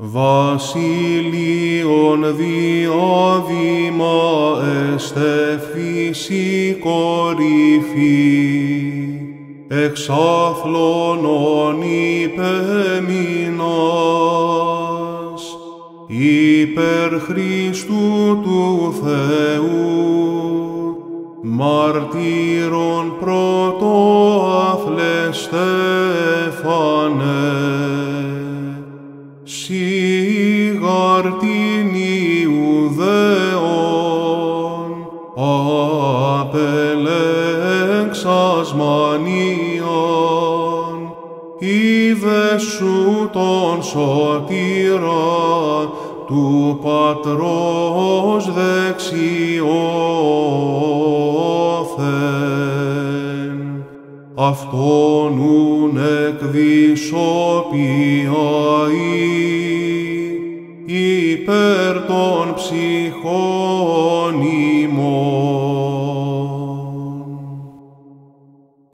Βασιλείον διόδημα φύση κορυφή, εξάθλωνον υπεμεινάς, υπερ Χριστού του Θεού, μαρτύρον πρωτοαθλεστέφανε. τον σωτηρά του Πατρός δεξιόθεν. Αυτόν ουν εκ υπέρ των ψυχών ημών.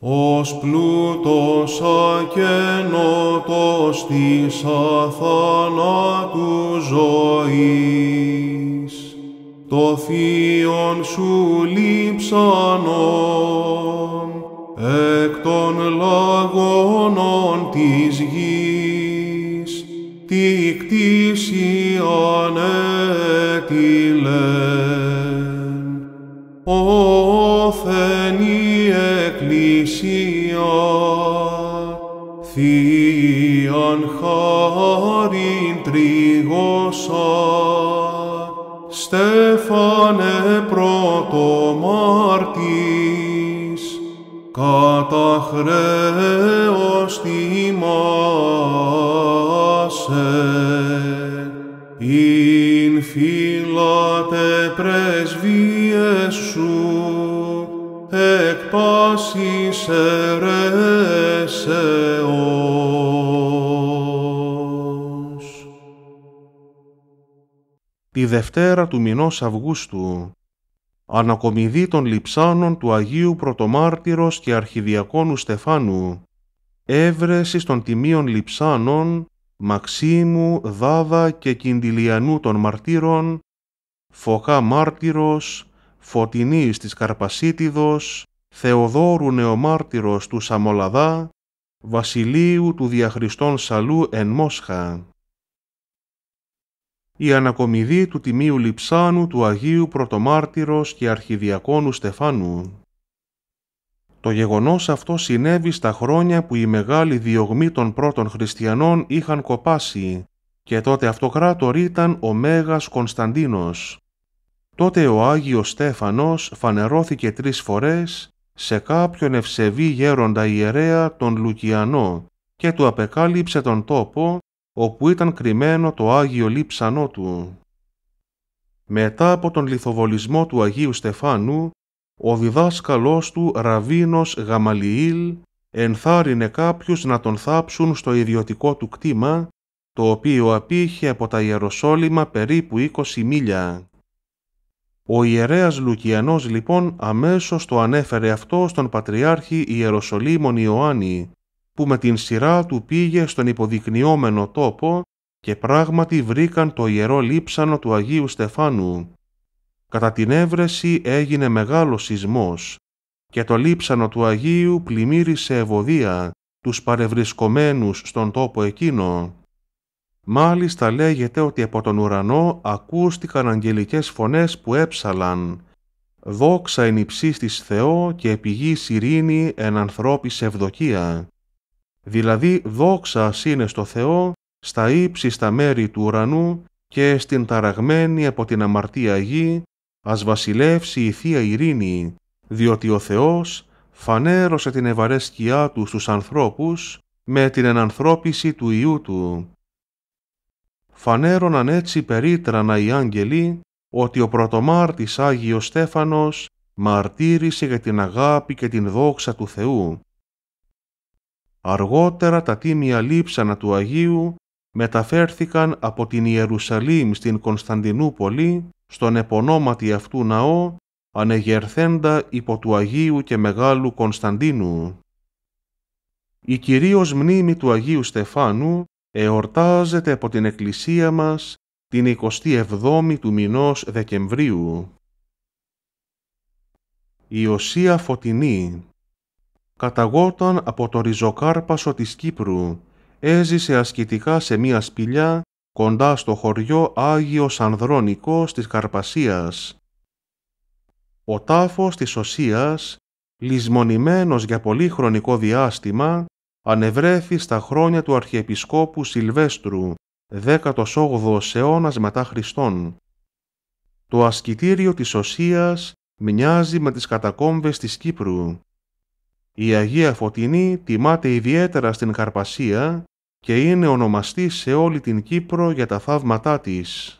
ως πλούτος ακενότος της αθανάτου ζωής, το θείον σου λείψανον, εκ των λαγώνων της γης, τη κτήση ανέτηλεν. Εκκλησία, θείαν χάριν τρίγωσα, στέφανε πρωτομάρτης κατά χρέος τιμάσε ειν φύλατε πρεσβείες σου πάσης αιρέσεως. Τη Δευτέρα του μηνός Αυγούστου, ανακομιδή των λιψάνων του Αγίου Πρωτομάρτυρος και Αρχιδιακόνου Στεφάνου, έβρεση των τιμίων λιψάνων, Μαξίμου, Δάδα και Κιντιλιανού των μαρτύρων, Φωκά Μάρτυρος, Φωτεινής της Καρπασίτιδος, Θεοδόρου Νεομάρτυρος του Σαμολαδά, βασιλείου του διαχριστών Σαλού εν Μόσχα. Η ανακομιδή του Τιμίου Λιψάνου του Αγίου Πρωτομάρτυρος και Αρχιδιακόνου Στεφάνου. Το γεγονός αυτό συνέβη στα χρόνια που οι μεγάλοι διωγμοί των πρώτων χριστιανών είχαν κοπάσει και τότε αυτοκράτορ ήταν ο Μέγας Κωνσταντίνος. Τότε ο Άγιος Στέφανος φανερώθηκε τρεις φορές σε κάποιον ευσεβή γέροντα ιερέα τον Λουκιανό και του απεκάλυψε τον τόπο όπου ήταν κρυμμένο το Άγιο Λείψανό του. Μετά από τον λιθοβολισμό του Αγίου Στεφάνου, ο διδάσκαλός του Ραβίνος Γαμαλιήλ ενθάρρυνε κάποιους να τον θάψουν στο ιδιωτικό του κτήμα, το οποίο απήχε από τα Ιεροσόλυμα περίπου 20 μίλια. Ο ιερέας Λουκιανός λοιπόν αμέσως το ανέφερε αυτό στον Πατριάρχη Ιεροσολύμων Ιωάννη, που με την σειρά του πήγε στον υποδεικνυόμενο τόπο και πράγματι βρήκαν το ιερό λείψανο του Αγίου Στεφάνου. Κατά την έβρεση έγινε μεγάλος σεισμός και το λείψανο του Αγίου πλημμύρισε ευωδία τους παρευρισκομένους στον τόπο εκείνο Μάλιστα λέγεται ότι από τον ουρανό ακούστηκαν αγγελικές φωνές που έψαλαν «Δόξα εν υψίστης Θεό και επιγει ειρήνη εν ανθρώπης ευδοκία». Δηλαδή δόξα είναι στο Θεό στα ύψη μέρη του ουρανού και στην ταραγμένη από την αμαρτία γη ας βασιλεύσει η Θεία Ειρήνη, διότι ο Θεός φανέρωσε την ευαρέσκειά του στους ανθρώπους με την ενανθρώπιση του Ιού του φανέρωναν έτσι περίτρανα οι άγγελοι ότι ο πρωτομάρτης Άγιος Στέφανος μαρτύρησε για την αγάπη και την δόξα του Θεού. Αργότερα τα τίμια λείψανα του Αγίου μεταφέρθηκαν από την Ιερουσαλήμ στην Κωνσταντινούπολη στον επωνόματι αυτού ναό ανεγερθέντα υπό του Αγίου και Μεγάλου Κωνσταντίνου. Η κυρίως μνήμη του Αγίου Στεφάνου εορτάζεται από την Εκκλησία μας την 27η του μηνός Δεκεμβρίου. Η Οσία Φωτεινή καταγόταν από το ριζοκάρπασο της Κύπρου, έζησε ασκητικά σε μία σπηλιά κοντά στο χωριό Άγιος Ανδρώνικος της Καρπασίας. Ο τάφος της Οσίας, λησμονημένος για πολύ χρονικό διάστημα, ανεβρέθη στα χρόνια του Αρχιεπισκόπου Σιλβέστρου, 18ο αιώνας μετά Χριστόν. Το ασκητήριο της Οσίας μοιάζει με τις κατακόμβες της Κύπρου. Η Αγία Φωτεινή τιμάται ιδιαίτερα στην Καρπασία και είναι ονομαστή σε όλη την Κύπρο για τα θαύματά της.